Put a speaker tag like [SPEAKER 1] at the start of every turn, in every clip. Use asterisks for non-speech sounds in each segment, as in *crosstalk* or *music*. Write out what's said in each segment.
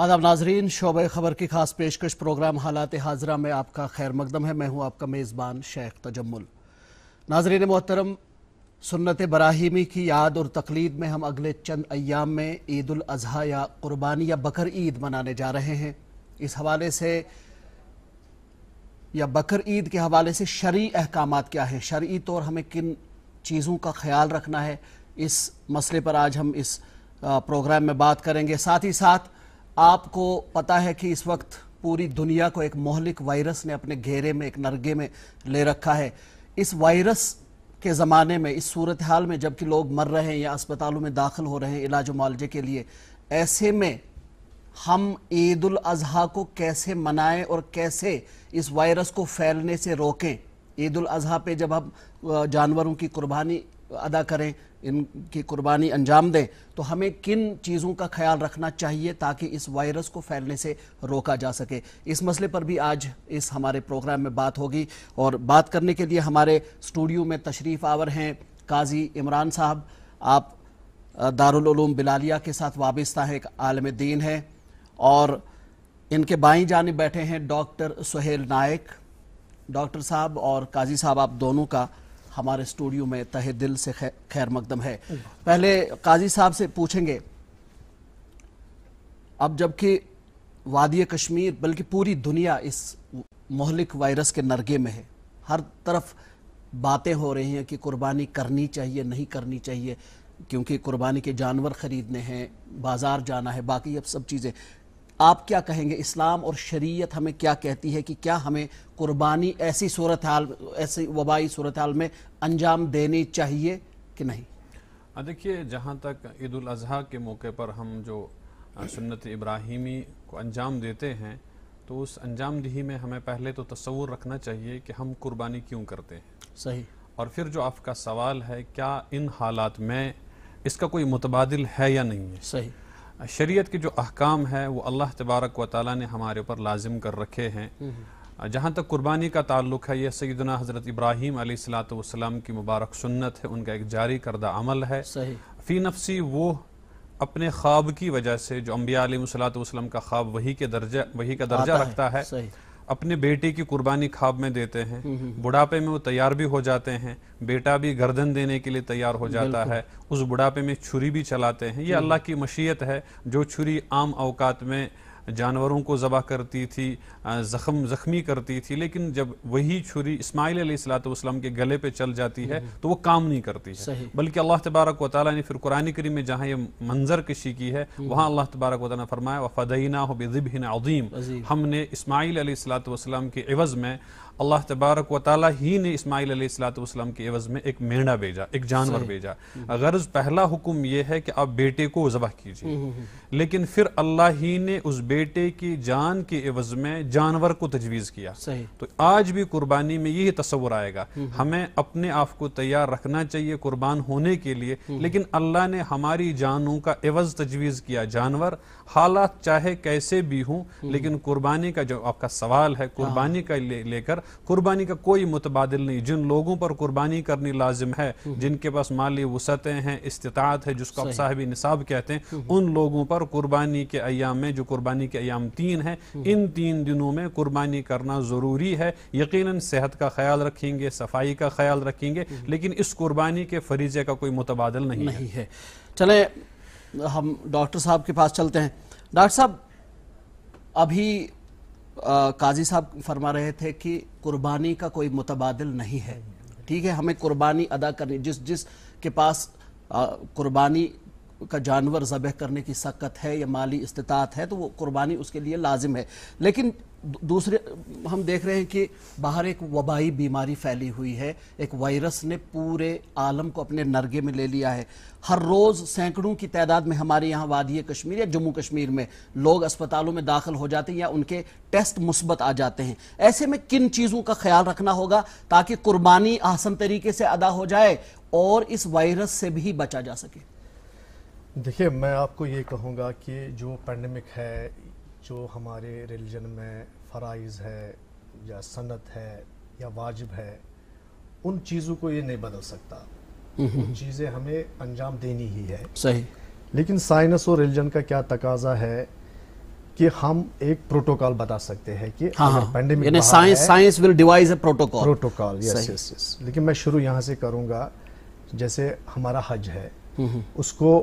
[SPEAKER 1] आदाब नाजरीन शोब खबर की खास पेशकश प्रोग्राम हालात हाजरा में आपका खैर मकदम है मैं हूँ आपका मेज़बान शेख तजम्मल नाजरीन मोहतरम सुन्नत बराहिमी की याद और तकलीद में हम अगले चंद अयाम में ईद अजहा या क़ुरबानी या बकर ईद मनाने जा रहे हैं इस हवाले से या बकर ईद के हवाले से शरी अहकाम क्या हैं शरी तौर हमें किन चीज़ों का ख्याल रखना है इस मसले पर आज हम इस प्रोग्राम में बात करेंगे साथ ही साथ आपको पता है कि इस वक्त पूरी दुनिया को एक मोहलिक वायरस ने अपने घेरे में एक नरगे में ले रखा है इस वायरस के ज़माने में इस सूरत हाल में जबकि लोग मर रहे हैं या अस्पतालों में दाखिल हो रहे हैं इलाज मुआलजे के लिए ऐसे में हम ईद उल अजहा को कैसे मनाएं और कैसे इस वायरस को फैलने से रोकें ईद उल अजहा पे जब हम जानवरों की कुर्बानी अदा करें इनकी कुर्बानी अंजाम दें तो हमें किन चीज़ों का ख्याल रखना चाहिए ताकि इस वायरस को फैलने से रोका जा सके इस मसले पर भी आज इस हमारे प्रोग्राम में बात होगी और बात करने के लिए हमारे स्टूडियो में तशरीफ़ आवर हैं काजी इमरान साहब आप दारुलूम बिलालिया के साथ वाबस्ता हैं एक आलम दीन है और इनके बाई जाने बैठे हैं डॉक्टर सुहेल नायक डॉक्टर साहब और काजी साहब आप दोनों का हमारे स्टूडियो में तहे दिल से खैर मकदम है पहले काजी साहब से पूछेंगे अब जबकि वादी कश्मीर बल्कि पूरी दुनिया इस मोहलिक वायरस के नरगे में है हर तरफ बातें हो रही हैं कि कुर्बानी करनी चाहिए नहीं करनी चाहिए क्योंकि कुर्बानी के जानवर ख़रीदने हैं बाज़ार जाना है बाकी अब सब चीज़ें आप क्या कहेंगे इस्लाम और शरीयत हमें क्या कहती है कि क्या हमें कुर्बानी ऐसी सूरत हाल ऐसी वबाई सूरत हाल में अंजाम देनी चाहिए कि नहीं
[SPEAKER 2] देखिए जहाँ तक ईद अज़ी के मौके पर हम जो सुन्नत इब्राहिमी को अंजाम देते हैं तो उस अंजाम दही में हमें पहले तो तस्वूर रखना चाहिए कि हम कुर्बानी क्यों करते हैं सही और फिर जो आपका सवाल है क्या इन हालात में इसका कोई मुतबादल है या नहीं है सही शरीयत के जो अहकाम है वो अल्लाह तबारक व ताली ने हमारे ऊपर लाजिम कर रखे हैं हम्म। जहाँ तक कुर्बानी का ताल्लुक है यह सईदना हज़रत इब्राहिम सलाम की मुबारक सुन्नत है उनका एक जारी करदा अमल है फ़ी नफसी वो अपने ख्वाब की वजह से जो अम्बिया सलाम का ख्वाब वही के दर्जा वही का दर्जा रखता है, है अपने बेटे की कुर्बानी खाब में देते हैं हम्म, हम्म, हम्म। बुढ़ापे में वो तैयार भी हो जाते हैं बेटा भी गर्दन देने के लिए तैयार हो जाता है उस बुढ़ापे में छुरी भी चलाते हैं ये अल्लाह की मशीयत है जो छुरी आम अवकात में जानवरों को ज़बह करती थी ज़ख्म ज़ख्मी करती थी लेकिन जब वही छुरी इसमाइल सलातम के गले पे चल जाती है हम्म। तो वो काम नहीं करती है बल्कि अल्लाह तबारक वाली ने फिर कुरान करीम में जहाँ ये मंजर कशी की है हम्म। वहाँ अल्लाह तबारक वाली ने फरमाया व फ़दीना बिज़िबिन अजीम हमने इसमाइल सलाम के एवज़ में अल्लाह तबारक व ही ने इसमाईल सलाम के एवज़ में एक मेढा भेजा एक जानवर भेजा गर्ज पहला हुक्म यह है कि आप बेटे को जबह कीजिए हम्म, हम्म, हम्म। लेकिन फिर अल्लाह ही ने उस बेटे की जान के एवज़ में जानवर को तजवीज़ किया तो आज भी कुर्बानी में यही तस्वुर आएगा हमें अपने आप को तैयार रखना चाहिए कुर्बान होने के लिए लेकिन अल्लाह ने हमारी जानों का एवज़ तजवीज़ किया जानवर हालात चाहे कैसे भी हों लेकिन कुर्बानी का जो आपका सवाल है कुर्बानी हाँ। का लेकर कुर्बानी का कोई मुतबादल नहीं जिन लोगों पर कुर्बानी करनी लाजिम है हम्म। जिनके पास माली वसतें हैं इस्तात है जिसको आप साहिब निसाब कहते हैं हम्म। उन लोगों पर कुर्बानी के अयाम में जो कुर्बानी के अयाम तीन हैं हम्म। इन तीन दिनों में कुर्बानी करना ज़रूरी है यकीन सेहत का ख्याल रखेंगे सफाई का ख्याल रखेंगे लेकिन इस कुर्बानी के फरीजे का कोई मुतबादल नहीं, नहीं है चले हम डॉक्टर साहब के पास चलते हैं डॉक्टर साहब
[SPEAKER 1] अभी काजी साहब फरमा रहे थे कि कुर्बानी का कोई मुतबादल नहीं है ठीक है हमें कुर्बानी अदा करनी जिस जिस के पास कुर्बानी का जानवर ज़बह करने की सकत है या माली इस्तात है तो वो कुर्बानी उसके लिए लाजिम है लेकिन दूसरे हम देख रहे हैं कि बाहर एक वबाई बीमारी फैली हुई है एक वायरस ने पूरे आलम को अपने नरगे में ले लिया है हर रोज़ सैकड़ों की तादाद में हमारे यहाँ वादी कश्मीर या जम्मू कश्मीर में लोग अस्पतालों में दाखिल हो जाते हैं या उनके टेस्ट मुस्बत आ जाते हैं ऐसे में किन चीज़ों का ख्याल रखना होगा ताकि कुर्बानी आसन तरीके से अदा हो जाए और इस वायरस से भी बचा जा सके
[SPEAKER 3] देखिए मैं आपको ये कहूँगा कि जो पैंडमिक है जो हमारे रिलीजन में फ़राइज़ है या सनत है या वाजिब है उन चीज़ों को ये नहीं बदल सकता हम्म, हम्म। चीज़ें हमें अंजाम देनी ही है सही लेकिन साइंस और रिलीजन का क्या तकाजा है कि हम एक प्रोटोकॉल बता सकते हैं कि हाँ, science science will devise a protocol protocol yes yes yes लेकिन मैं शुरू यहाँ से करूँगा जैसे हमारा हज है हम्म, उसको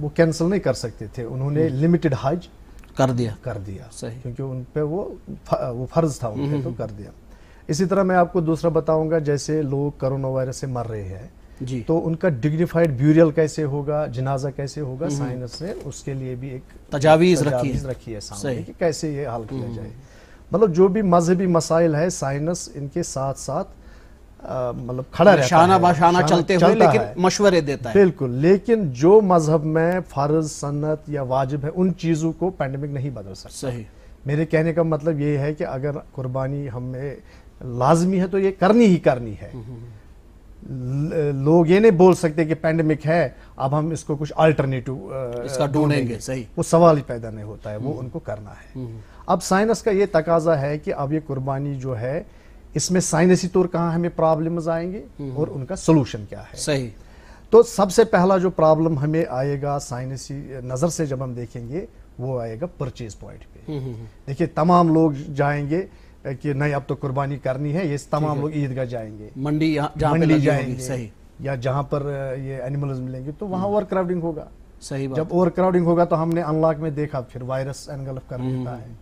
[SPEAKER 3] वो कैंसिल नहीं कर सकते थे उन्होंने लिमिटेड हम्म। हज कर दिया कर दिया सही क्योंकि उन पर वो वो फर्ज था उन हम्म। तो कर दिया इसी तरह मैं आपको दूसरा बताऊंगा जैसे लोग कोरोना वायरस से मर रहे हैं जी तो उनका डिग्निफाइड ब्यूरियल कैसे होगा जनाजा कैसे होगा हम्म। साइंस ने उसके लिए भी एक तजावीज रखी है, रखी है सामने कि कैसे ये हल किया जाए मतलब जो भी मजहबी मसाइल है साइंस इनके साथ साथ मतलब खड़ा रहता शाना बाशाना चलते हुए लेकिन मशवरे देता है बिल्कुल लेकिन जो मजहब में फर्ज सन्नत या वाजिब है उन चीज़ों को पैंडमिक नहीं बदल सकता सही मेरे कहने का मतलब ये है कि अगर कुर्बानी हमें लाजमी है तो ये करनी ही करनी है हम्म, हम्म, हम्म। लोग ये नहीं बोल सकते कि पैंडमिक है अब हम इसको कुछ अल्टरनेटिव इसका ढूंढेंगे सही वो सवाल ही पैदा नहीं होता है वो उनको करना है अब साइंस का ये तकाजा है कि अब ये कुर्बानी जो है इसमें साइनसी तौर तो कहाँ हमें प्रॉब्लम्स आएंगे हम्म। और उनका सोल्यूशन क्या है सही तो सबसे पहला जो प्रॉब्लम हमें आएगा साइनसी नज़र से जब हम देखेंगे वो आएगा परचेज पॉइंट पे हम्म, हम्म, देखिए तमाम लोग जाएंगे कि नहीं अब तो कुर्बानी करनी है ये तमाम लोग ईदगाह जाएंगे
[SPEAKER 1] मंडी मंडी जाएंगे सही
[SPEAKER 3] या जहाँ पर ये एनिमल्स मिलेंगे तो वहां ओवर क्राउडिंग होगा सही बात जब ओवर क्राउडिंग होगा तो हमने अनलॉक में देखा फिर वायरस एनगल्फ कर देता है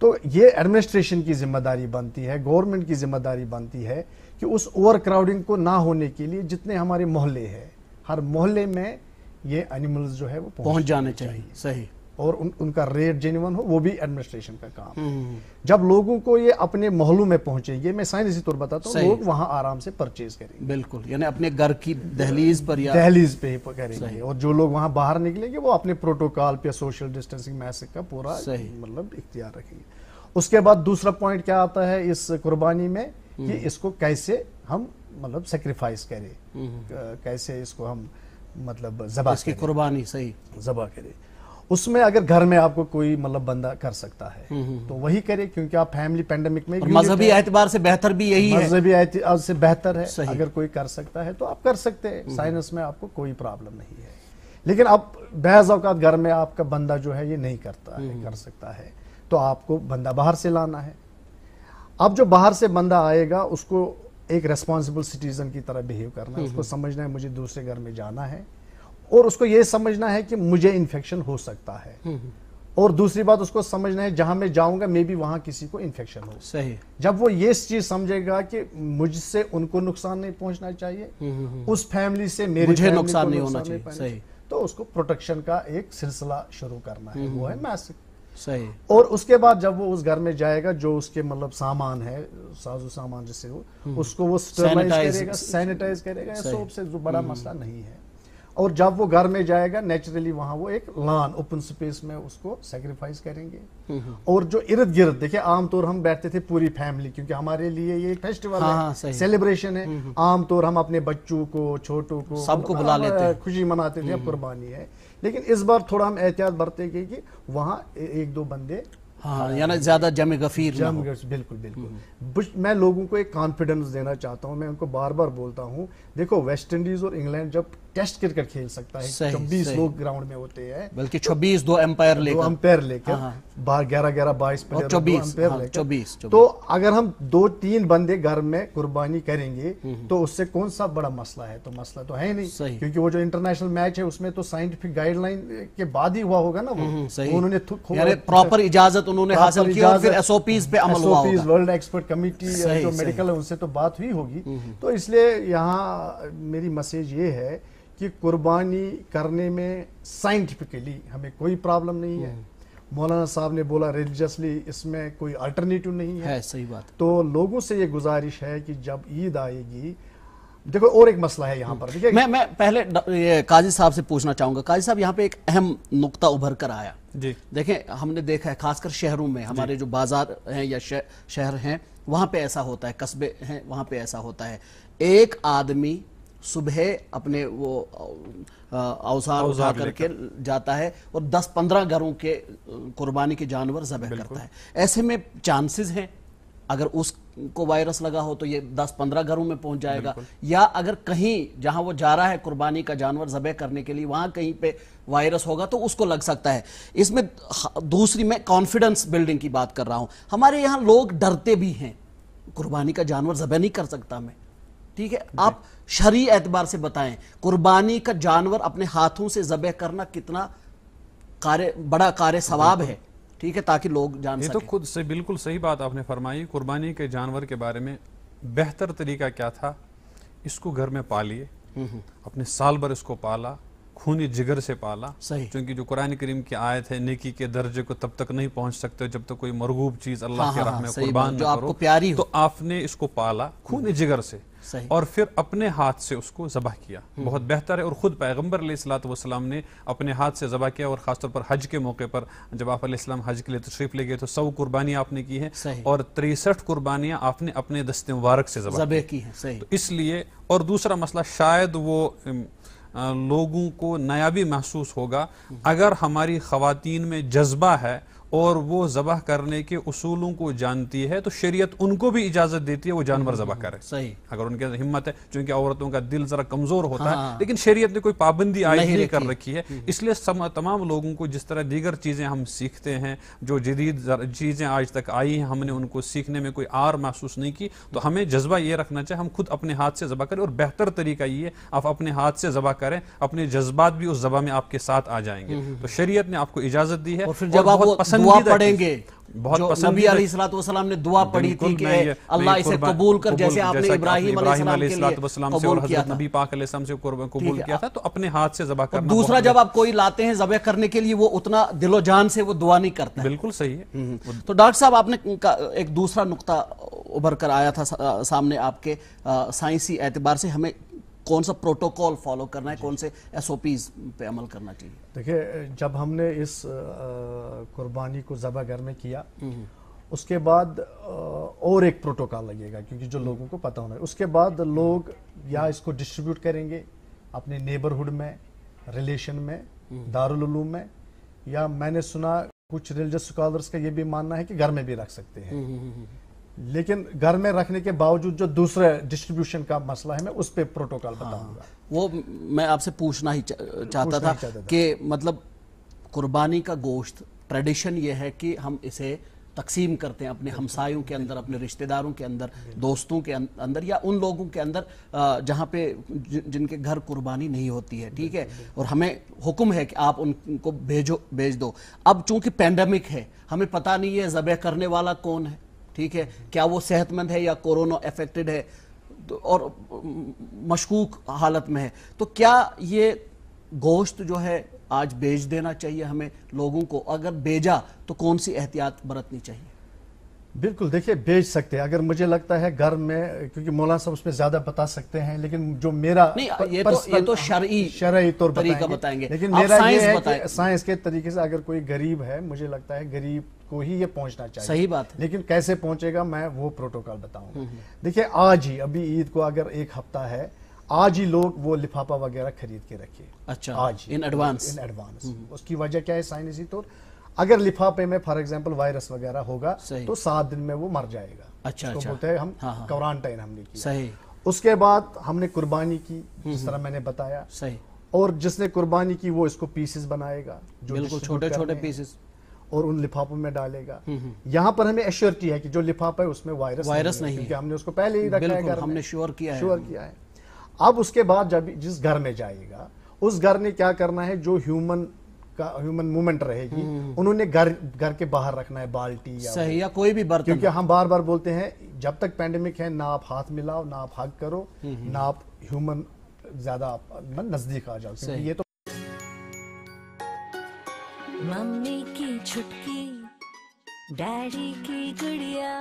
[SPEAKER 3] तो ये एडमिनिस्ट्रेशन की जिम्मेदारी बनती है गवर्नमेंट की जिम्मेदारी बनती है कि उस ओवर क्राउडिंग को ना होने के लिए जितने हमारे मोहल्ले हैं हर मोहल्ले में ये एनिमल्स जो है वो पहुंच, पहुंच जाने चाहिए, चाहिए। सही और उन, उनका रेट जेन्यून हो वो भी एडमिनिस्ट्रेशन का काम है हम्म। जब लोगों को ये अपने मोहल्लों में पहुंचे ये मैं साइंसी तौर बताता हूँ लोग
[SPEAKER 1] वहाँ आराम से परचेज करेंगे बिल्कुल यानी अपने घर की दहलीज पर या दहलीज पे ही करेंगे और
[SPEAKER 3] जो लोग वहाँ बाहर निकलेंगे वो अपने प्रोटोकॉल पे सोशल डिस्टेंसिंग मैसेज का पूरा मतलब इख्तियार रखेंगे उसके बाद दूसरा पॉइंट क्या आता है इस कुर्बानी में कि हम्म। इसको कैसे हम मतलब सेक्रीफाइस करें हम्म। कैसे इसको हम मतलब जबा इसकी कुर्बानी सही जबा करें उसमें अगर घर में आपको कोई मतलब बंदा कर सकता है हम्म, हम्म, तो हम्म। वही करे क्योंकि आप फैमिली पेंडेमिक में मजहबी एतबार से बेहतर भी यही है मजहबी एतबार से बेहतर है अगर कोई कर सकता है तो आप कर सकते हैं साइनस में आपको कोई प्रॉब्लम नहीं है लेकिन अब बहज अवकात घर में आपका बंदा जो है ये नहीं करता है कर सकता है तो आपको बंदा बाहर से लाना है अब जो बाहर से बंदा आएगा उसको एक रेस्पॉन्सिबल सिटीजन की तरह बिहेव करना है उसको समझना है मुझे दूसरे घर में जाना है और उसको ये समझना है कि मुझे इन्फेक्शन हो सकता है हम्म, हम्म। और दूसरी बात उसको समझना है जहां मैं जाऊंगा मे भी वहां किसी को इन्फेक्शन हो सही जब वो ये चीज समझेगा कि मुझसे उनको नुकसान नहीं पहुंचना चाहिए हम्म, उस फैमिली से मेरे मुझे नुकसान नहीं होना चाहिए सही तो उसको प्रोटेक्शन का एक सिलसिला शुरू करना है वो है मास्क सही और उसके बाद जब वो उस घर में जाएगा जो उसके मतलब सामान है साजो सामान जैसे वो उसको वो सैनिटाइज करेगा सैनिटाइज करेगा सोप से जो बड़ा मसला नहीं है और जब वो घर में जाएगा नेचुरली वहाँ वो एक लान ओपन स्पेस में उसको सेक्रीफाइस करेंगे और जो इर्द गिर्द देखिये आमतौर हम बैठते थे पूरी फैमिली क्योंकि हमारे लिए ये एक फेस्टिवल हाँ, है सेलिब्रेशन है आमतौर हम अपने बच्चों को छोटों को सबको बुला लेते हैं खुशी मनाते थे कुर्बानी है लेकिन इस बार थोड़ा हम एहतियात बरते गए कि वहाँ एक दो बंदे हाँ
[SPEAKER 1] हाँ, ज्यादा जम गफीर जम बिल्कुल बिल्कुल
[SPEAKER 3] मैं लोगों को एक कॉन्फिडेंस देना चाहता हूँ मैं उनको बार बार बोलता हूँ देखो वेस्ट इंडीज और इंग्लैंड जब टेस्ट क्रिकेट खेल सकता है छब्बीस लोग ग्राउंड में होते हैं बल्कि छब्बीस दो एम्पायर लेकर एम्पायर लेकर हाँ, हाँ। ग्यारह ग्यारह बाईस चौबीस चौबीस हाँ, तो अगर हम दो तीन बंदे घर में कुर्बानी करेंगे हम्म, हम्म। तो उससे कौन सा बड़ा मसला है तो मसला तो है नहीं क्योंकि वो जो इंटरनेशनल मैच है उसमें तो साइंटिफिक गाइडलाइन के बाद ही हुआ होगा ना वो हम्म, उन्होंने प्रॉपर इजाजत उन्होंने हासिल की और फिर वर्ल्ड एक्सपर्ट कमिटी जो मेडिकल है उनसे तो बात हुई होगी तो इसलिए यहाँ मेरी मैसेज ये है कि कुर्बानी करने में साइंटिफिकली हमें कोई प्रॉब्लम नहीं है हम्म। मौलाना साहब ने बोला रिलीजसली इसमें कोई अल्टरनेटिव नहीं है, है सही बात तो लोगों से ये गुजारिश है कि जब ईद आएगी देखो और एक मसला है यहाँ पर देखिए मैं
[SPEAKER 1] मैं पहले काजी साहब से पूछना चाहूंगा काजी साहब यहाँ पे एक अहम नुकता उभर कर आया जी देखें हमने देखा है खासकर शहरों में हमारे जो बाजार हैं या शहर हैं वहाँ पे ऐसा होता है कस्बे हैं वहाँ पे ऐसा होता है एक आदमी सुबह अपने वो अवसार उठा करके जाता है और 10-15 घरों के कुर्बानी के जानवर जबह करता है ऐसे में चांसेस हैं अगर उसको वायरस लगा हो तो ये 10-15 घरों में पहुंच जाएगा या अगर कहीं जहां वो जा रहा है कुर्बानी का जानवर जबह करने के लिए वहां कहीं पे वायरस होगा तो उसको लग सकता है इसमें दूसरी मैं कॉन्फिडेंस बिल्डिंग की बात कर रहा हूं हमारे यहाँ लोग डरते भी हैं कुर्बानी का जानवर जबह नहीं कर सकता मैं ठीक है आप शरी एतबार से बताएं कुर्बानी का जानवर अपने हाथों से ज़बह करना कितना कार्य बड़ा कार्य सवाब है ठीक है ताकि लोग जान ये तो
[SPEAKER 2] खुद से बिल्कुल सही बात आपने फरमाई कुर्बानी के जानवर के बारे में बेहतर तरीका क्या था इसको घर में पालिए हम्म, हम्म। अपने साल भर इसको पाला खूनी जिगर से पाला सही क्योंकि जो कुरान करीम की आयत है नेकी के दर्जे को तब तक नहीं पहुंच सकते जब तक तो कोई मरगूब चीज अल्लाह हाँ, के हाँ, राह हाँ, में कुर्बान न करो प्यारी तो आपने इसको पाला खूनी जिगर से और फिर अपने हाथ से उसको जबह किया हम्म। बहुत बेहतर है और ख़ुद पैगम्बर सलाम ने अपने हाथ से जबह किया और ख़ासतौर पर हज के मौके पर जब आप इस्लाम हज के लिए तशरीफ ले गए तो सौ कुर्बानियाँ आपने की हैं और तिरसठ कुर्बानियां आपने अपने दस्ते मुबारक से जबह की है तो इसलिए और दूसरा मसला शायद वो लोगों को नया भी महसूस होगा अगर हमारी खातिन में जज्बा है और वो ज़बह करने के असूलों को जानती है तो शरीयत उनको भी इजाज़त देती है वो जानवर हम्म, ज़बह करे सही अगर उनके अंदर हिम्मत है क्योंकि औरतों का दिल ज़रा कमज़ोर होता हाँ। है लेकिन शरीयत ने कोई पाबंदी आई नहीं, नहीं कर रखी है हम्म। इसलिए तमाम लोगों को जिस तरह दीगर चीज़ें हम सीखते हैं जो जदीद चीज़ें आज तक आई हैं हमने उनको सीखने में कोई आर महसूस नहीं की तो हमें जज्बा ये रखना चाहिए हम खुद अपने हाथ से ज़बह करें और बेहतर तरीका ये आप अपने हाथ से ज़बह करें अपने जज्बात भी उस ज़बा में आपके साथ आ जाएंगे हम्म, तो शरीय ने आपको इजाज़त दी है और फिर जब आप पसंद दुआ पढ़ेंगे बहुत पसंद नबी सलाम ने दुआ पढ़ी थी कि अल्लाह इसे कबूल कर जैसे आपने इब्राहिम इब्राहिम से और हजरत नबी पाक से कबूल किया था तो अपने हाथ से जबा करना दूसरा जब आप
[SPEAKER 1] कोई लाते हैं जबे करने के लिए वो उतना दिलो जान से वो दुआ नहीं करता बिल्कुल सही है हम्म, हम्म। तो डॉक्टर साहब आपने एक दूसरा नुकता उभर कर आया था सामने आपके साइंसी एतबार से हमें कौन सा प्रोटोकॉल फॉलो करना है कौन से एसओपीज पे अमल करना चाहिए
[SPEAKER 3] देखिए जब हमने इस कुर्बानी को जबा घर में किया हम्म। उसके बाद और एक प्रोटोकॉल लगेगा क्योंकि जो लोगों को पता होना है उसके बाद लोग या इसको डिस्ट्रीब्यूट करेंगे अपने नेबरहुड में रिलेशन में हम्म। दारुलूम में या मैंने सुना कुछ रिलीजियस स्कॉलर्स का ये भी मानना है कि घर में भी रख सकते हैं हम्म, लेकिन घर में रखने के बावजूद जो दूसरे डिस्ट्रीब्यूशन का मसला है मैं उस पर प्रोटोकॉल हाँ, बताऊंगा
[SPEAKER 1] वो मैं आपसे पूछना ही चा, चाहता पूछना था, कि मतलब कुर्बानी का गोश्त ट्रेडिशन ये है कि हम इसे तकसीम करते हैं अपने हमसायों के अंदर अपने रिश्तेदारों के अंदर दोस्तों के अं-, अंदर या उन लोगों के अंदर जहाँ पे जिनके घर कुर्बानी नहीं होती है ठीक है और हमें हुक्म है कि आप उनको भेजो भेज दो अब चूंकि पैंडमिक है हमें पता नहीं है ज़बह करने वाला कौन है ठीक है क्या वो सेहतमंद है या कोरोना अफेक्टेड है तो और मशकूक हालत में है तो क्या ये गोश्त जो है आज बेच देना चाहिए हमें लोगों को अगर बेजा तो कौन सी एहतियात बरतनी चाहिए
[SPEAKER 3] बिल्कुल देखिए भेज सकते हैं अगर मुझे लगता है घर में क्योंकि मौलाना साहब उसमें ज्यादा बता सकते हैं लेकिन जो मेरा नहीं तो- पर, ये तो ये तो तौर बताएंगे, बताएंगे लेकिन मेरा ये है साइंस के तरीके से अगर कोई गरीब है मुझे लगता है गरीब को ही ये पहुंचना चाहिए सही बात है लेकिन कैसे पहुंचेगा मैं वो प्रोटोकॉल बताऊंगा देखिये आज ही अभी ईद को अगर एक हफ्ता है आज ही लोग वो लिफाफा वगैरह खरीद के रखे अच्छा आज इन एडवांस इन एडवांस उसकी वजह क्या है साइंसी तौर अगर लिफाफे में फॉर एग्जाम्पल वायरस वगैरह होगा तो सात दिन में वो मर जाएगा अच्छा अच्छा बोलते हैं हम क्वारंटाइन हाँ, हाँ। हमने की सही उसके बाद हमने कुर्बानी की जिस हम्म, हम्म। तरह मैंने बताया सही और जिसने कुर्बानी की वो इसको पीसेस बनाएगा जो बिल्कुल छोटे छोटे पीसेस और उन लिफाफों में डालेगा हम्म, यहाँ पर हमें एश्योरिटी है कि जो लिफाफा है उसमें वायरस वायरस नहीं, नहीं क्योंकि हमने उसको पहले ही रखा है हमने श्योर किया है श्योर किया है अब उसके बाद जब जिस घर में जाएगा उस घर ने क्या करना है जो ह्यूमन का ह्यूमन मूवमेंट रहेगी हम्म। उन्होंने घर घर के बाहर रखना है बाल्टी या सही या कोई भी बर्तन क्योंकि हम बार बार बोलते हैं जब तक पैंडेमिक है ना आप हाथ मिलाओ ना आप हक करो हम्म। ना आप ह्यूमन ज्यादा नजदीक आ जाओ ये तो मम्मी की छुटकी डैडी की गुड़िया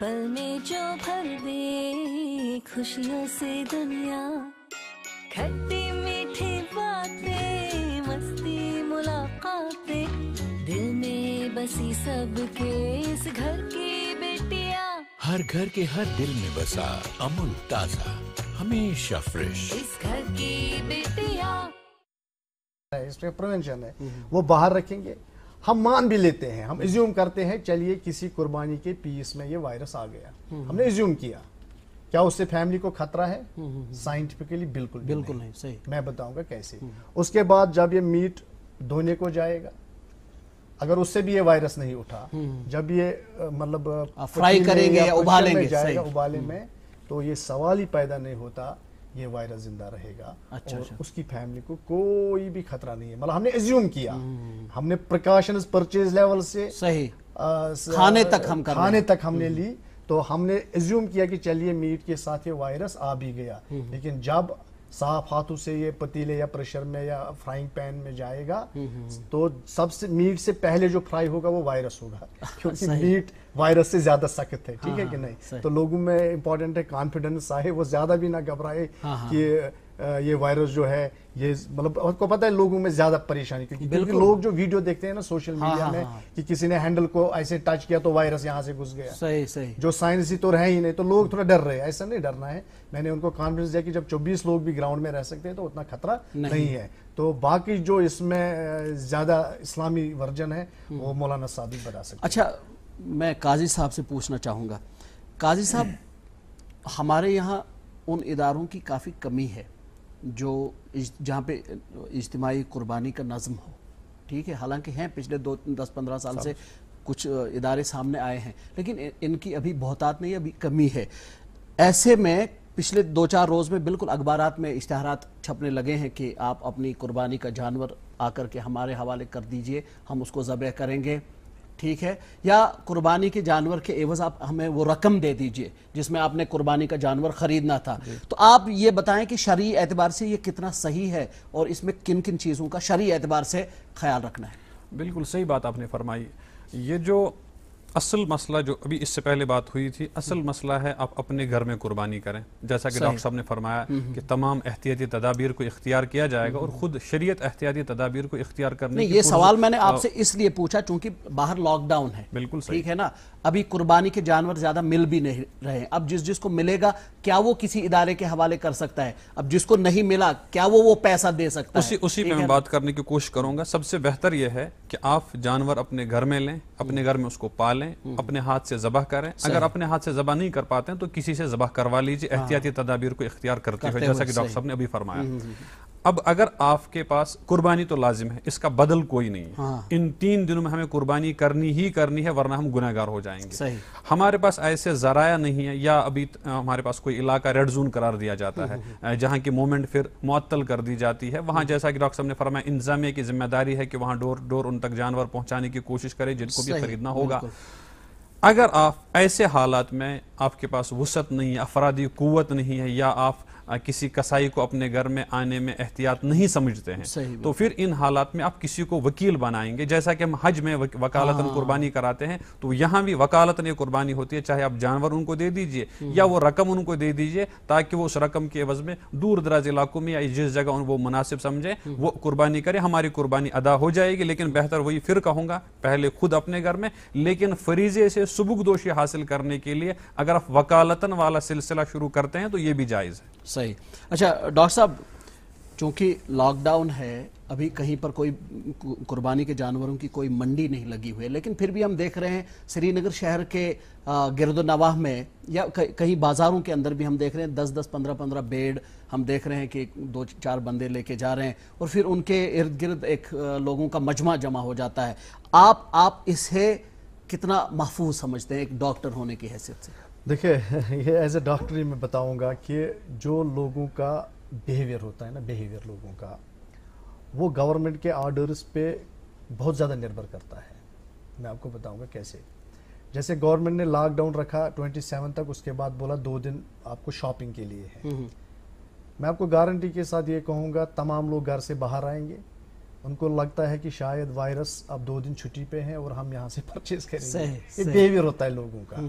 [SPEAKER 3] पल में जो भर दे खुशियों से दुनिया खट ऐसी सबके
[SPEAKER 1] इस घर की बेटिया
[SPEAKER 2] हर घर के हर दिल में बसा अमूल ताजा हमेशा फ्रेश
[SPEAKER 3] इस घर की बेटिया इसमें प्रिवेंशन है वो बाहर रखेंगे हम मान भी लेते हैं हम इज्यूम करते हैं चलिए किसी कुर्बानी के पीस में ये वायरस आ गया हमने इज्यूम किया क्या उससे फैमिली को खतरा है साइंटिफिकली बिल्कुल बिल्कुल नहीं, नहीं सही मैं बताऊंगा कैसे उसके बाद जब ये मीट धोने को जाएगा अगर उससे भी ये वायरस नहीं उठा हम्म। जब ये मतलब फ्राई करेंगे उबालेंगे जाएगा उबाले में हम्म। तो ये सवाल ही पैदा नहीं होता ये वायरस जिंदा रहेगा अच्छा, और अच्छा। उसकी फैमिली को कोई भी खतरा नहीं है मतलब हमने एज्यूम किया हम्म। हमने प्रिकॉशन परचेज लेवल से सही आ, खाने तक हम खाने तक हमने ली तो हमने एज्यूम किया कि चलिए मीट के साथ ये वायरस आ भी गया लेकिन जब साफ हाथों से ये पतीले या प्रेशर में या फ्राइंग पैन में जाएगा हम्म, हम्म, हम्म। तो सबसे मीट से पहले जो फ्राई होगा वो वायरस होगा *laughs* *laughs* क्योंकि मीट वायरस से ज्यादा सख्त है ठीक हाँ, है कि हाँ, नहीं तो लोगों में इम्पोर्टेंट है कॉन्फिडेंस आए वो ज्यादा भी ना घबराए हाँ, हाँ। कि ये वायरस जो है ये मतलब आपको पता है लोगों में ज्यादा परेशानी क्योंकि क्योंकि लोग जो वीडियो देखते हैं ना सोशल मीडिया हाँ, हाँ, में हाँ, कि किसी ने हैंडल को ऐसे टच किया तो वायरस यहाँ से घुस गया सही सही जो साइंसी तो रहे ही नहीं तो लोग थोड़ा डर रहे हैं ऐसा नहीं डरना है मैंने उनको कॉन्फिडेंस दिया कि जब चौबीस लोग भी ग्राउंड में रह सकते हैं तो उतना खतरा नहीं, नहीं है तो बाकी जो इसमें ज्यादा इस्लामी वर्जन है हम्म। वो मौलाना साहब बता सकते
[SPEAKER 1] अच्छा मैं काजी साहब से पूछना चाहूंगा काजी साहब हमारे यहाँ उन इदारों की काफ़ी कमी है जो जहाँ पे इज्तमाही कुर्बानी का नज़म हो ठीक है हालांकि हैं पिछले दो दस पंद्रह साल से कुछ इदारे सामने आए हैं लेकिन इनकी अभी बहुतात नहीं अभी कमी है ऐसे में पिछले दो चार रोज़ में बिल्कुल अखबार में इश्तहार छपने लगे हैं कि आप अपनी कुर्बानी का जानवर आकर के हमारे हवाले कर दीजिए हम उसको ज़बह करेंगे ठीक है या कुर्बानी के जानवर के एवज आप हमें वो रकम दे दीजिए जिसमें आपने कुर्बानी का जानवर खरीदना था तो आप ये बताएं कि शरी एतबार से ये कितना सही है और इसमें किन किन चीज़ों का शरी एतबार से ख्याल रखना है बिल्कुल सही बात आपने फरमाई ये जो
[SPEAKER 2] असल मसला जो अभी इससे पहले बात हुई थी असल हम्म। मसला है आप अपने घर में कुर्बानी करें जैसा कि डॉक्टर साहब ने फरमाया हम्म, हम्म। कि तमाम एहतियाती तदाबीर को इख्तियार किया जाएगा और ख़ुद शरीयत एहतियाती तदाबीर को इख्तियार करने ये सवाल मैंने आपसे
[SPEAKER 1] इसलिए पूछा चूंकि बाहर लॉकडाउन है बिल्कुल ठीक है ना अभी कुर्बानी के जानवर ज़्यादा मिल भी नहीं रहे अब जिस जिसको मिलेगा क्या वो किसी इदारे के हवाले कर सकता है अब जिसको नहीं मिला क्या वो वो पैसा दे सकता है उसी उसी पर मैं
[SPEAKER 2] बात करने की कोशिश करूंगा सबसे बेहतर यह है कि आप जानवर अपने घर में लें अपने घर में उसको पालें हम्म। अपने हाथ से जबह करें अगर अपने हाथ से जबह नहीं कर पाते हैं तो किसी से जबह करवा लीजिए हाँ। एहतियाती तदाबीर को इख्तियार करते हुए जैसा कि डॉक्टर साहब ने अभी फरमाया हम्म, हम्म, अब अगर आपके पास कुर्बानी तो लाजिम है इसका बदल कोई नहीं है हाँ। इन तीन दिनों में हमें कुर्बानी करनी ही करनी है वरना हम गुनागार हो जाएंगे सही। हमारे पास ऐसे जराया नहीं है या अभी हमारे पास कोई इलाका रेड जोन करार दिया जाता है हम्म, हम्म। जहाँ की मूवमेंट फिर मुअत्तल कर दी जाती है वहां हम्म। जैसा कि डॉक्टर साहब ने फरमाया इंतजामिया की जिम्मेदारी है कि वहां डोर डोर उन तक जानवर पहुंचाने की कोशिश करे जिनको भी खरीदना होगा अगर आप ऐसे हालात में आपके पास वसत नहीं है अफराधी कुत नहीं है या आप किसी कसाई को अपने घर में आने में एहतियात नहीं समझते हैं तो फिर इन हालात में आप किसी को वकील बनाएंगे जैसा कि हम हज में वकालतन हाँ। कुर्बानी कराते हैं तो यहाँ भी वकालतन कुर्बानी होती है चाहे आप जानवर उनको दे दीजिए हम्म। या वो रकम उनको दे दीजिए ताकि वो उस रकम के अवज़ में दूर दराज इलाकों में या जिस जगह वो मुनासिब समझे हम्म। वो कुर्बानी करे हमारी कुर्बानी अदा हो जाएगी लेकिन बेहतर वही फिर कहूँगा पहले खुद अपने घर में लेकिन फरीजे से सुबुक दोषी हासिल करने के लिए अगर आप वकालतन वाला सिलसिला शुरू करते हैं तो ये भी जायज़ है सही अच्छा डॉक्टर साहब चूंकि लॉकडाउन है
[SPEAKER 1] अभी कहीं पर कोई कुर्बानी के जानवरों की कोई मंडी नहीं लगी हुई है लेकिन फिर भी हम देख रहे हैं श्रीनगर शहर के गिरद नवाह में या कहीं बाजारों के अंदर भी हम देख रहे हैं दस दस पंद्रह पंद्रह बेड हम देख रहे हैं कि दो चार बंदे लेके जा रहे हैं और फिर उनके इर्द गिर्द एक लोगों का मजमा जमा हो जाता है आप आप इसे कितना महफूज समझते हैं एक डॉक्टर होने की हैसियत से
[SPEAKER 3] देखिए *laughs* ये एज ए डॉक्टर ही मैं बताऊंगा कि जो लोगों का बिहेवियर होता है ना बिहेवियर लोगों का वो गवर्नमेंट के ऑर्डर्स पे बहुत ज़्यादा निर्भर करता है मैं आपको बताऊंगा कैसे जैसे गवर्नमेंट ने लॉकडाउन रखा ट्वेंटी सेवन तक उसके बाद बोला दो दिन आपको शॉपिंग के लिए है मैं आपको गारंटी के साथ ये कहूँगा तमाम लोग घर से बाहर आएंगे उनको लगता है कि शायद वायरस अब दो दिन छुट्टी पे है और हम यहाँ से परचेज *laughs* करेंगे ये बिहेवियर होता है लोगों का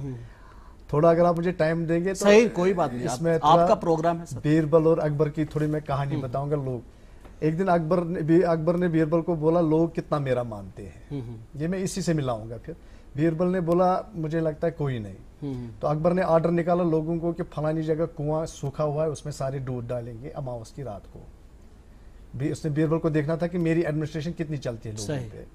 [SPEAKER 3] थोड़ा अगर आप मुझे टाइम देंगे तो सही कोई बात नहीं इसमें आपका प्रोग्राम है बीरबल और अकबर की थोड़ी मैं कहानी हम्म। बताऊंगा लोग एक दिन अकबर ने भी अकबर ने बीरबल को बोला लोग कितना मेरा मानते हैं हम्म, हम्म। ये मैं इसी से मिलाऊंगा फिर बीरबल ने बोला मुझे लगता है कोई नहीं तो अकबर ने ऑर्डर निकाला लोगों को कि फलानी जगह कुआं सूखा हुआ है उसमें सारे डूब डालेंगे अमावस की रात को भी उसने बीरबल को देखना था कि मेरी एडमिनिस्ट्रेशन कितनी चलती है लोगों पे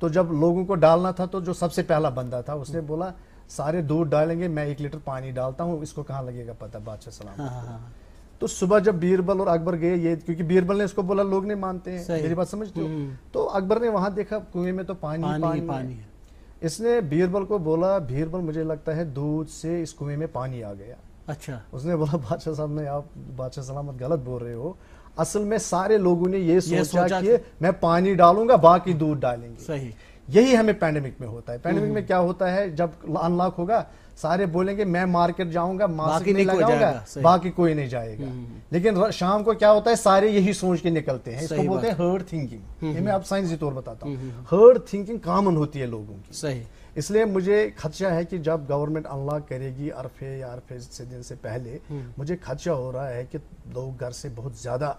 [SPEAKER 3] तो जब लोगों को डालना था तो जो सबसे पहला बंदा था उसने बोला सारे दूध डालेंगे मैं एक लीटर पानी डालता हूँ इसको कहाँ लगेगा पता बादशाह सलाम हाँ, हाँ, हाँ, तो सुबह जब बीरबल और अकबर गए ये क्योंकि बीरबल ने इसको बोला लोग नहीं मानते हैं मेरी बात समझते हो हम्म। तो अकबर ने वहां देखा कुएं में तो पानी पानी, पानी, पानी है इसने बीरबल को बोला बीरबल मुझे लगता है दूध से इस कुएं में पानी आ गया अच्छा उसने बोला बादशाह साहब ने आप बादशाह सलामत गलत बोल रहे हो असल में सारे लोगों ने ये सोचा, कि मैं पानी डालूंगा बाकी दूध डालेंगे सही यही हमें पैंडेमिक में होता है पैंडेमिक हम्म। में क्या होता है जब अनलॉक होगा सारे बोलेंगे मैं मार्केट जाऊंगा मास्क नहीं लगाऊंगा बाकी कोई नहीं जाएगा हम्म। लेकिन शाम को क्या होता है सारे यही सोच के निकलते हैं इसको बोलते हैं हर्ड हम्म, थिंकिंग ये मैं अब साइंस तौर बताता हूँ हर्ड थिंकिंग कॉमन होती है लोगों की सही इसलिए मुझे खदशा है कि जब गवर्नमेंट अनलॉक करेगी अरफे या अरफे से दिन से पहले मुझे खदशा हो रहा है कि लोग घर से बहुत ज्यादा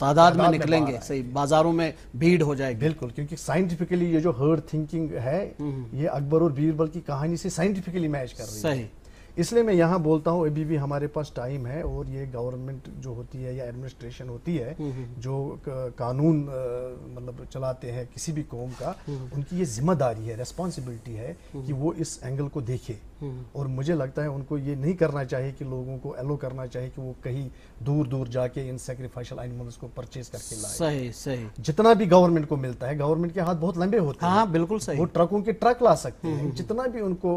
[SPEAKER 3] तादाद में निकलेंगे सही बाजारों में भीड़ हो जाएगी बिल्कुल क्योंकि साइंटिफिकली ये जो हर्ड थिंकिंग है हम्म, हम्म। ये अकबर और बीरबल की कहानी से साइंटिफिकली मैच कर रही सही। है इसलिए मैं यहाँ बोलता हूँ अभी भी हमारे पास टाइम है और ये गवर्नमेंट जो होती है या एडमिनिस्ट्रेशन होती है हम्म, जो कानून मतलब चलाते हैं किसी भी कौम का उनकी ये जिम्मेदारी है रेस्पॉन्सिबिलिटी है कि वो इस एंगल को देखे और मुझे लगता है उनको ये नहीं करना चाहिए कि लोगों को एलो करना चाहिए कि वो कहीं दूर दूर जाके इन सेक्रीफाइशल एनिमल्स को परचेज करके लाए सही सही जितना भी गवर्नमेंट को मिलता है गवर्नमेंट के हाथ बहुत लंबे होते हैं हाँ, बिल्कुल सही वो ट्रकों के ट्रक ला सकते हैं हम्म, हम्म, हम्म। जितना भी उनको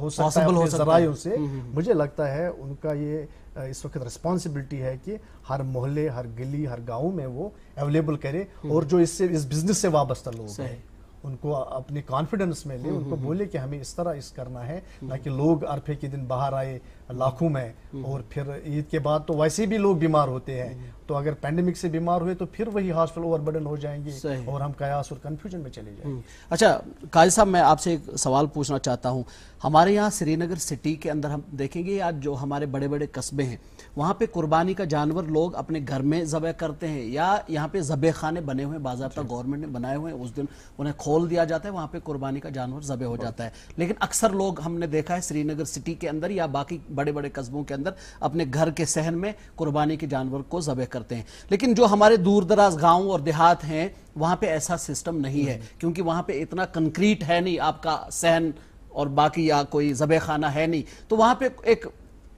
[SPEAKER 3] हो सकता है जरायों से मुझे लगता है उनका ये इस वक्त रिस्पॉन्सिबिलिटी है कि हर मोहल्ले हर गली हर गांव में वो अवेलेबल करे और जो इससे इस बिजनेस से वाबस्ता लोग हैं उनको अपने कॉन्फिडेंस में ले हम्म, उनको हम्म, बोले हम्म। कि हमें इस तरह इस करना है ताकि लोग अरफे के दिन बाहर आए लाखों में और फिर ईद के बाद तो वैसे भी लोग बीमार होते हैं तो अगर पैंडमिक से बीमार हुए तो फिर वही हॉस्पिटल ओवरबर्डन हो जाएंगे और हम कयास और कन्फ्यूजन में चले जाएंगे
[SPEAKER 1] अच्छा काजी साहब मैं आपसे एक सवाल पूछना चाहता हूँ हमारे यहाँ श्रीनगर सिटी के अंदर हम देखेंगे या जो हमारे बड़े बड़े कस्बे हैं वहाँ पे कुर्बानी का जानवर लोग अपने घर में ज़बह करते हैं या यहाँ पे ज़बे खाने बने हुए बाजाबा गवर्नमेंट तो ने बनाए हुए उस दिन उन्हें खोल दिया जाता है वहाँ पे कुर्बानी का जानवर जबे हो जाता है लेकिन अक्सर लोग हमने देखा है श्रीनगर सिटी के अंदर या बाकी बड़े बड़े कस्बों के अंदर अपने घर के सहन में कुर्बानी के जानवर को जबे करते हैं लेकिन जो हमारे दूर दराज गाँव और देहात हैं वहाँ पे ऐसा सिस्टम नहीं है क्योंकि वहाँ पे इतना कंक्रीट है नहीं आपका सहन और बाकी या कोई जबे खाना है नहीं तो वहाँ पे एक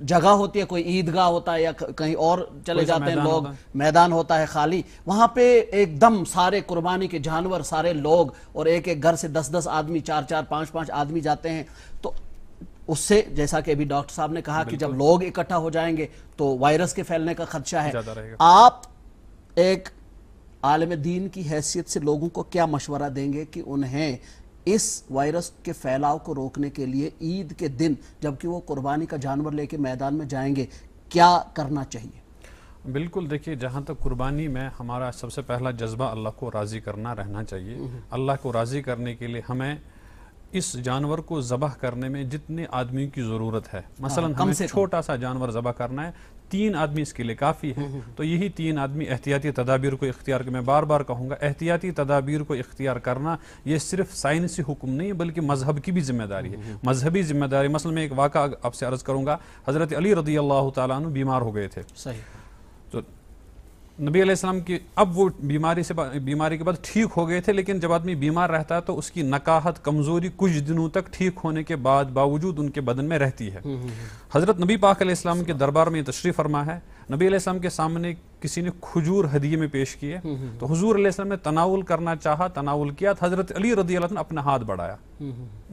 [SPEAKER 1] जगह होती है कोई ईदगाह होता है या कहीं और चले जाते हैं लोग होता है। मैदान होता है खाली वहां पे एकदम सारे कुर्बानी के जानवर सारे लोग और एक एक घर से दस दस आदमी चार चार पांच पांच आदमी जाते हैं तो उससे जैसा कि अभी डॉक्टर साहब ने कहा कि जब लोग इकट्ठा हो जाएंगे तो वायरस के फैलने का खदशा है आप एक आलम दीन की हैसियत से लोगों को क्या मशवरा देंगे कि उन्हें इस वायरस के फैलाव को रोकने के लिए ईद के दिन जबकि वो कुर्बानी का जानवर लेके मैदान में जाएंगे क्या करना चाहिए
[SPEAKER 2] बिल्कुल देखिए जहाँ तक कुर्बानी में हमारा सबसे पहला जज्बा अल्लाह को राज़ी करना रहना चाहिए हम्म, हम्म। अल्लाह को राज़ी करने के लिए हमें इस जानवर को ज़बह करने में जितने आदमी की ज़रूरत है हाँ, मसलन हमें छोटा सा जानवर ज़बह करना है तीन आदमी इसके लिए काफ़ी है *laughs* तो यही तीन आदमी एहतियाती तदाबीर को इख्तियार मैं बार बार कहूँगा एहतियाती तदाबीर को इख्तियार करना यह सिर्फ साइंसी हुक्म नहीं बल्कि मजहब की भी जिम्मेदारी है *laughs* मजहबी जिम्मेदारी मसल मैं एक वाक आपसे अर्ज़ करूँगा हज़रत अली रदी अल्लाह तुम बीमार हो गए थे नबी अलैहिस्सलाम की अब वो बीमारी से बीमारी के बाद ठीक हो गए थे लेकिन जब आदमी बीमार रहता है तो उसकी नकाहत कमज़ोरी कुछ दिनों तक ठीक होने के बाद बावजूद उनके बदन में रहती है हम्म, हम्म, हम्म। हज़रत नबी पाक के दरबार में तशरीफ़ फरमा है नबी अलैहिस्सलाम के सामने किसी ने खजूर हदिये में पेश किए हम्म, हम्म, तो हजूर हम्म। ने तनाउल करना चाह तनाउल किया तो हजरत अली रदी ने अपना हाथ बढ़ाया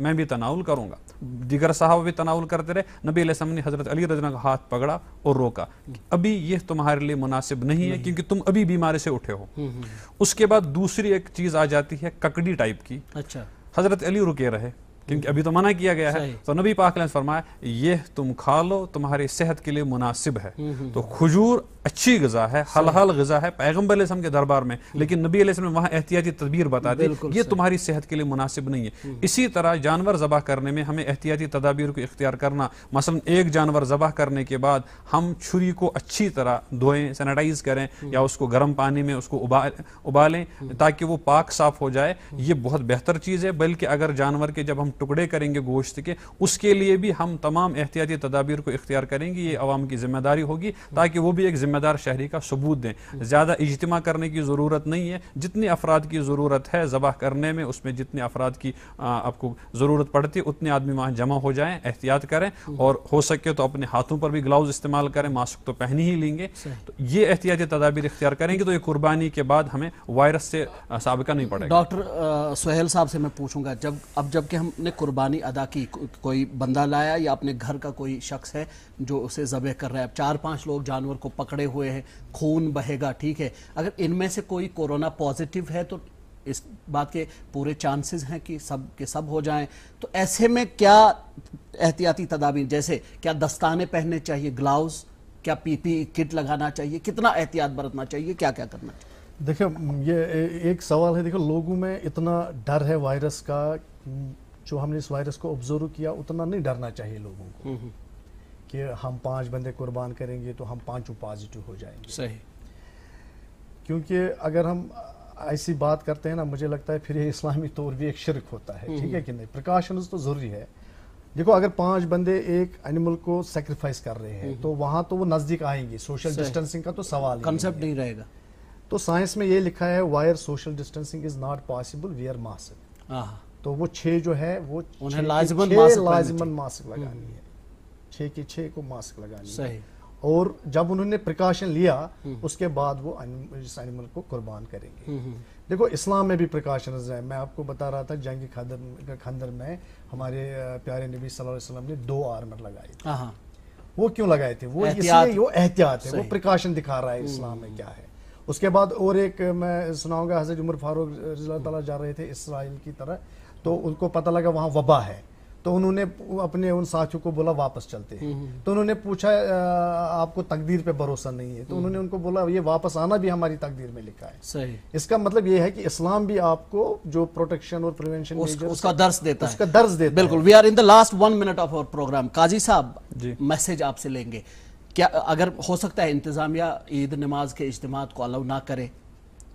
[SPEAKER 2] मैं भी तनाउल करूंगा दिगर साहब भी तनाउल करते रहे नबी अलैहिस्सलाम ने हजरत अली रदी का हाथ पकड़ा और रोका अभी यह तुम्हारे लिए मुनासिब नहीं है क्योंकि तुम अभी बीमारी से उठे हो उसके बाद दूसरी एक चीज आ जाती है ककड़ी टाइप की अच्छा हजरत अली रुके रहे क्योंकि अभी तो मना किया गया है तो नबी पाक ने फरमाया ये तुम खा लो तुम्हारी सेहत के लिए मुनासिब है हम्म, हम्म, तो हम्म। खजूर अच्छी गजा है हल हल गजा है पैगम्बर के दरबार में लेकिन नबी ने वहाँ एहतियाती तदबीर बता दी ये तुम्हारी सेहत के लिए मुनासिब नहीं है इसी तरह जानवर जबह करने में हमें एहतियाती तदाबीर को इख्तियार करना मसलन एक जानवर जबह करने के बाद हम छुरी को अच्छी तरह धोएं सैनिटाइज करें या उसको गर्म पानी में उसको उबाल उबालें ताकि वो पाक साफ हो जाए ये बहुत बेहतर चीज़ है बल्कि अगर जानवर के जब हम टुकड़े करेंगे गोश्त के उसके लिए भी हम तमाम एहतियाती तदाबीर को इख्तियार करेंगे ये आवाम की जिम्मेदारी होगी ताकि वो भी एक जिम्मेदार शहरी का सबूत दें ज़्यादा इजतम करने की ज़रूरत नहीं है जितने अफराद की ज़रूरत है जबह करने में उसमें जितने अफराद की आपको ज़रूरत पड़ती है उतने आदमी वहाँ जमा हो जाएँ एहतियात करें और हो सके तो अपने हाथों पर भी ग्लाउज इस्तेमाल करें मास्क तो पहन ही लेंगे तो ये एहतियाती तदाबीर इख्तियार करेंगे तो ये कुर्बानी के बाद हमें वायरस से सबका नहीं पड़ेगा
[SPEAKER 1] डॉक्टर सहेल साहब से मैं पूछूंगा जब अब जबकि हमने आपने कुर्बानी अदा की को, कोई बंदा लाया या अपने घर का कोई शख्स है जो उसे ज़बह कर रहा है चार पांच लोग जानवर को पकड़े हुए हैं खून बहेगा ठीक है अगर इनमें से कोई कोरोना पॉजिटिव है तो इस बात के पूरे चांसेस हैं कि सब के सब हो जाएं तो ऐसे में क्या एहतियाती तदाबीर जैसे क्या दस्ताने पहनने चाहिए ग्लाउज क्या पीपी किट लगाना चाहिए कितना एहतियात बरतना चाहिए क्या क्या करना
[SPEAKER 3] चाहिए देखिए ये एक सवाल है देखो लोगों में इतना डर है वायरस का जो हमने इस वायरस को ऑब्जर्व किया उतना नहीं डरना चाहिए लोगों को हम्म, हम्म। कि हम पांच बंदे कुर्बान करेंगे तो हम पांचों पॉजिटिव हो जाएंगे सही क्योंकि अगर हम ऐसी बात करते हैं ना मुझे लगता है फिर ये इस्लामी तौर भी एक शिरक होता है हम्म, ठीक है कि नहीं प्रिकॉशन तो ज़रूरी है देखो अगर पांच बंदे एक एनिमल को सेक्रीफाइस कर रहे हैं तो वहां तो वो नज़दीक आएंगे सोशल डिस्टेंसिंग का तो सवाल कंसेप्ट नहीं रहेगा तो साइंस में ये लिखा है where social distancing is not possible wear mask तो वो छः जो है वो उन्हें लाजमन मास्क लाजमन मास्क हम्म। लगानी है छः की छः को मास्क लगानी सही और जब उन्होंने प्रिकॉशन लिया हम्म। उसके बाद वो इस एनिमल को कुर्बान करेंगे हम्म, देखो इस्लाम में भी प्रिकॉशन है मैं आपको बता रहा था जंग खंदर खंदर में हमारे प्यारे नबी सल्लल्लाहु अलैहि वसल्लम ने दो आर्मर लगाए थे वो क्यों लगाए थे वो इसलिए वो एहतियात है वो प्रिकॉशन दिखा रहा है इस्लाम में क्या है उसके बाद और एक मैं सुनाऊंगा हजरत उमर फारूक जा रहे थे इसराइल की तरह तो उनको पता लगा वहाँ वबा है तो उन्होंने अपने उन साथियों को बोला वापस चलते हैं हम्म, हम्म। तो उन्होंने पूछा आपको तकदीर पे भरोसा नहीं है तो हम्म। उन्होंने उनको बोला ये वापस आना भी हमारी तकदीर में लिखा है सही इसका मतलब ये है कि इस्लाम भी आपको जो प्रोटेक्शन और प्रिवेंशन उस, उसका दर्ज देता है उसका
[SPEAKER 1] दर्ज देता बिल्कुल we are in the last one minute of our programme Qazi sahab message आपसे लेंगे क्या अगर हो सकता है इंतजामिया ईद नमाज के इज्तम को अलाउ ना करे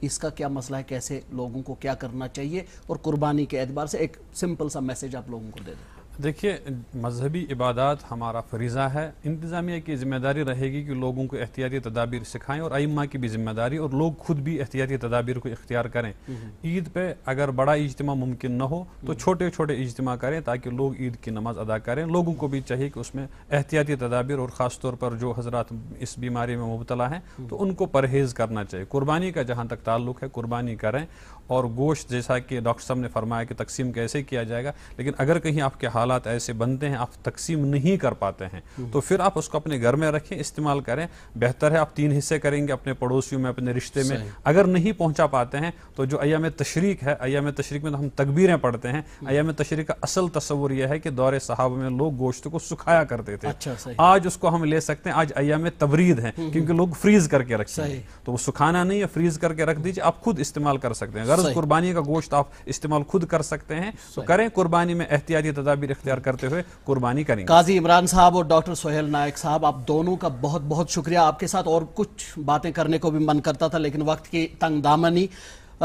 [SPEAKER 1] इसका क्या मसला है कैसे लोगों को क्या करना चाहिए और कुर्बानी के एतबार से एक सिंपल सा मैसेज आप लोगों को दे दें
[SPEAKER 2] देखिए मजहबी इबादत हमारा फरीज़ा है इंतज़ामिया की ज़िम्मेदारी रहेगी कि लोगों को एहतियाती तदाबीर सिखाएं और आइम्मा की भी ज़िम्मेदारी और लोग खुद भी एहतियाती तदाबीर को इख्तियार करें हम्म। ईद पे अगर बड़ा इजतम मुमकिन न हो तो हम्म। छोटे छोटे इजतमा करें ताकि लोग ईद की नमाज़ अदा करें लोगों को भी चाहिए कि उसमें एहतियाती तदाबीर और ख़ासतौर पर जो हजरात इस बीमारी में मुबतला हैं तो हम्म। उनको परहेज़ करना चाहिए कुर्बानी का जहाँ तक ताल्लुक़ है कुर्बानी करें और गोश्त जैसा कि डॉक्टर साहब ने फरमाया कि तकसीम कैसे किया जाएगा लेकिन अगर कहीं आपके हालात ऐसे बनते हैं आप तकसीम नहीं कर पाते हैं हम्म। तो फिर आप उसको अपने घर में रखें इस्तेमाल करें बेहतर है आप तीन हिस्से करेंगे अपने पड़ोसियों में अपने रिश्ते में अगर नहीं पहुँचा पाते हैं तो जो अयाम तशरीक है अयाम तशरीक में तो हम तकबीरें पढ़ते हैं हम्म। अयाम तशरीक का असल तस्वर यह है कि दौरे साहब में लोग गोश्त को सुखाया करते थे अच्छा, आज उसको हम ले सकते हैं आज अयाम तबरीद है हम्म, क्योंकि लोग फ्रीज करके रखते हैं तो वो सुखाना नहीं है फ्रीज करके रख दीजिए आप खुद इस्तेमाल कर सकते हैं गर्ज कुर्बानी का गोश्त आप इस्तेमाल खुद कर सकते हैं तो करें कुर्बानी में एहतियाती तदाबीर इख्तियार करते हुए कुर्बानी करें काजी इमरान साहब और डॉक्टर सोहेल नायक
[SPEAKER 1] साहब आप दोनों का बहुत बहुत शुक्रिया आपके साथ और कुछ बातें करने को भी मन करता था लेकिन वक्त की तंग दामनी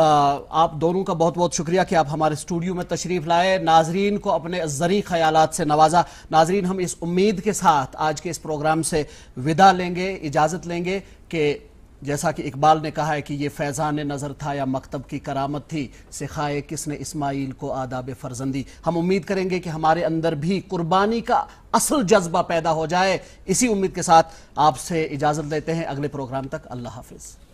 [SPEAKER 1] आप दोनों का बहुत बहुत शुक्रिया कि आप हमारे स्टूडियो में तशरीफ लाए नाजरीन को अपने जरी ख्याल से नवाजा नाजरीन हम इस उम्मीद के साथ आज के इस प्रोग्राम से विदा लेंगे इजाज़त लेंगे कि जैसा कि इकबाल ने कहा है कि ये फैज़ान नज़र था या मकतब की करामत थी सिखाए किसने इस्माइल को आदाब फर्जंदी हम उम्मीद करेंगे कि हमारे अंदर भी कुर्बानी का असल जज्बा पैदा हो जाए इसी उम्मीद के साथ आपसे इजाज़त लेते हैं अगले प्रोग्राम तक अल्लाह हाफिज़